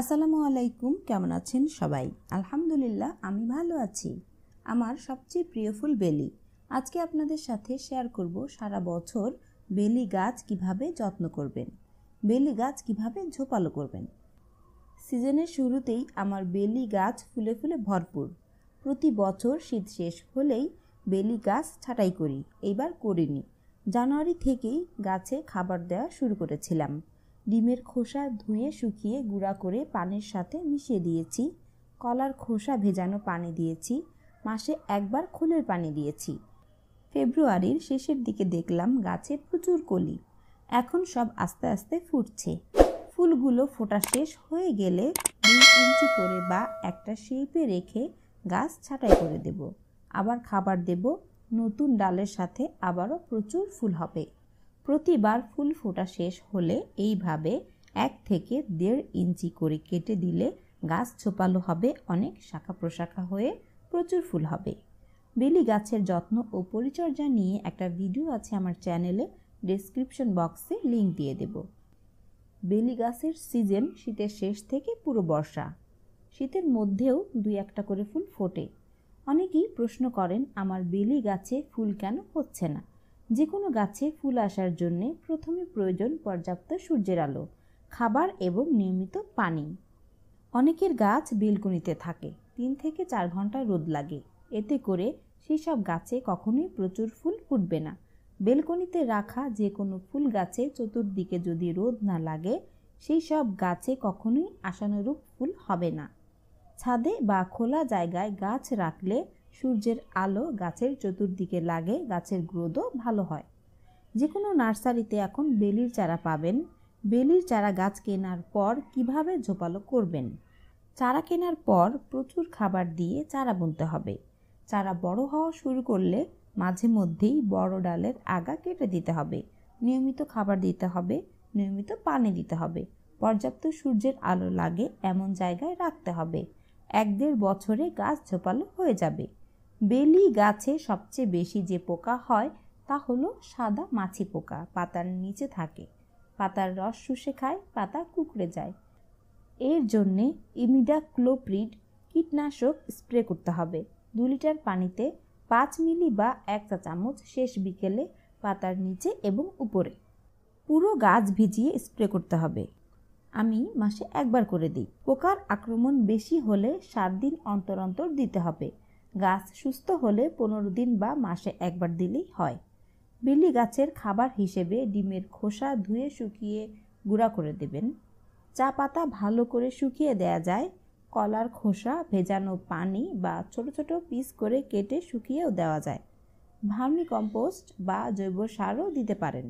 আসসালামু আলাইকুম কেমন আছেন সবাই আলহামদুলিল্লাহ আমি ভালো আছি আমার সবচেয়ে প্রিয় ফুল বেলি আজকে আপনাদের সাথে শেয়ার করব সারা বছর বেলি গাছ কিভাবে যত্ন করবেন বেলি গাছ কিভাবে ঝোপালো করবেন সিজনের শুরুতেই আমার বেলি গাছ ফুলে ফুলে ভরপুর প্রতি বছর শীত শেষ হলেই বেলি গাছ ছাঁটাই করি এইবার করিনি জানুয়ারি থেকেই গাছে খাবার দেওয়া শুরু করেছিলাম ডিমের খোসা ধুয়ে শুকিয়ে গুঁড়া করে পানের সাথে মিশিয়ে দিয়েছি কলার খোসা ভেজানো পানি দিয়েছি মাসে একবার খোলের পানি দিয়েছি ফেব্রুয়ারির শেষের দিকে দেখলাম গাছে প্রচুর কলি এখন সব আস্তে আস্তে ফুটছে ফুলগুলো ফোটা শেষ হয়ে গেলে দুই ইঞ্চি করে বা একটা শেপে রেখে গাছ ছাঁটাই করে দেব আবার খাবার দেব নতুন ডালের সাথে আবারও প্রচুর ফুল হবে প্রতিবার ফুল ফোটা শেষ হলে এইভাবে এক থেকে দেড় ইঞ্চি করে কেটে দিলে গাছ ছোপালো হবে অনেক শাখা প্রশাখা হয়ে প্রচুর ফুল হবে বেলি গাছের যত্ন ও পরিচর্যা নিয়ে একটা ভিডিও আছে আমার চ্যানেলে ডেসক্রিপশন বক্সে লিংক দিয়ে দেব বেলি গাছের সিজন শীতের শেষ থেকে পুরো বর্ষা শীতের মধ্যেও দুই একটা করে ফুল ফোটে অনেকেই প্রশ্ন করেন আমার বেলি গাছে ফুল কেন হচ্ছে না যে কোনো গাছে ফুল আসার জন্য প্রথমে প্রয়োজন পর্যাপ্ত সূর্যের আলো খাবার এবং নিয়মিত পানি অনেকের গাছ বেলকুনিতে থাকে তিন থেকে চার ঘন্টা রোদ লাগে এতে করে সেই সব গাছে কখনোই প্রচুর ফুল ফুটবে না বেলকনিতে রাখা যে কোনো ফুল গাছে চতুর্দিকে যদি রোদ না লাগে সেই সব গাছে কখনোই আশানুরূপ ফুল হবে না ছাদে বা খোলা জায়গায় গাছ রাখলে সূর্যের আলো গাছের চতুর্দিকে লাগে গাছের গ্রোথও ভালো হয় যে কোনো নার্সারিতে এখন বেলির চারা পাবেন বেলির চারা গাছ কেনার পর কিভাবে ঝোপালো করবেন চারা কেনার পর প্রচুর খাবার দিয়ে চারা বুনতে হবে চারা বড় হওয়া শুরু করলে মাঝে মধ্যেই বড় ডালের আগা কেটে দিতে হবে নিয়মিত খাবার দিতে হবে নিয়মিত পানি দিতে হবে পর্যাপ্ত সূর্যের আলো লাগে এমন জায়গায় রাখতে হবে এক দেড় বছরে গাছ ঝোপালো হয়ে যাবে বেলি গাছে সবচেয়ে বেশি যে পোকা হয় তা হলো সাদা মাছি পোকা পাতার নিচে থাকে পাতার রস শুষে খায় পাতা কুকড়ে যায় এর জন্যে ইমিডাক্লোপ্রিড কীটনাশক স্প্রে করতে হবে দু লিটার পানিতে পাঁচ মিলি বা এক চা চামচ শেষ বিকেলে পাতার নিচে এবং উপরে পুরো গাছ ভিজিয়ে স্প্রে করতে হবে আমি মাসে একবার করে দিই পোকার আক্রমণ বেশি হলে সাত দিন অন্তর অন্তর দিতে হবে গাছ সুস্থ হলে পনেরো দিন বা মাসে একবার দিলেই হয় বিলি গাছের খাবার হিসেবে ডিমের খোসা ধুয়ে শুকিয়ে গুঁড়া করে দেবেন চা পাতা ভালো করে শুকিয়ে দেয়া যায় কলার খোসা ভেজানো পানি বা ছোট ছোট পিস করে কেটে শুকিয়েও দেওয়া যায় ভার্মি কম্পোস্ট বা জৈব সারও দিতে পারেন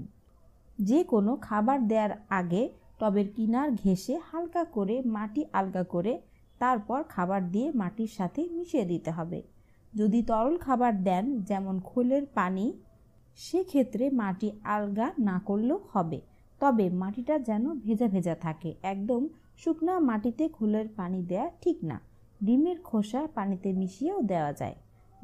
যে কোনো খাবার দেওয়ার আগে টবের কিনার ঘেঁষে হালকা করে মাটি আলগা করে তারপর খাবার দিয়ে মাটির সাথে মিশিয়ে দিতে হবে যদি তরল খাবার দেন যেমন খোলের পানি সেক্ষেত্রে মাটি আলগা না করলেও হবে তবে মাটিটা যেন ভেজা ভেজা থাকে একদম শুকনা মাটিতে খোলের পানি দেয়া ঠিক না ডিমের খোসা পানিতে মিশিয়েও দেওয়া যায়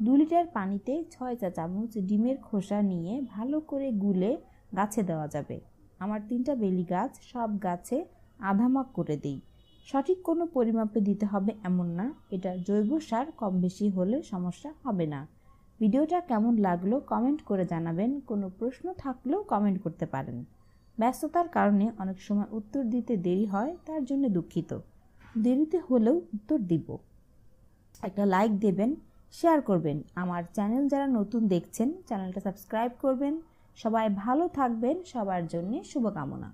দু লিটার পানিতে ছয় চা চামচ ডিমের খোসা নিয়ে ভালো করে গুলে গাছে দেওয়া যাবে আমার তিনটা বেলি গাছ সব গাছে আধামাক করে দিই সঠিক কোনো পরিমাপে দিতে হবে এমন না এটা জৈব সার কম বেশি হলে সমস্যা হবে না ভিডিওটা কেমন লাগলো কমেন্ট করে জানাবেন কোনো প্রশ্ন থাকলেও কমেন্ট করতে পারেন ব্যস্ততার কারণে অনেক সময় উত্তর দিতে দেরি হয় তার জন্য দুঃখিত দেরিতে হলেও উত্তর দিব একটা লাইক দেবেন শেয়ার করবেন আমার চ্যানেল যারা নতুন দেখছেন চ্যানেলটা সাবস্ক্রাইব করবেন সবাই ভালো থাকবেন সবার জন্যে শুভকামনা